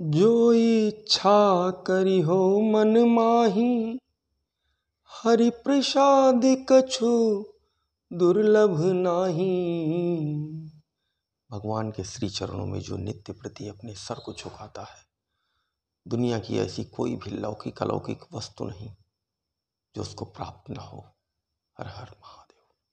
जो इच्छा करी हो मन माही हरि प्रसाद कछु दुर्लभ नाही भगवान के श्री चरणों में जो नित्य प्रति अपने सर को झुकाता है दुनिया की ऐसी कोई भी लौकिक अलौकिक वस्तु नहीं जो उसको प्राप्त न हो हर हर महा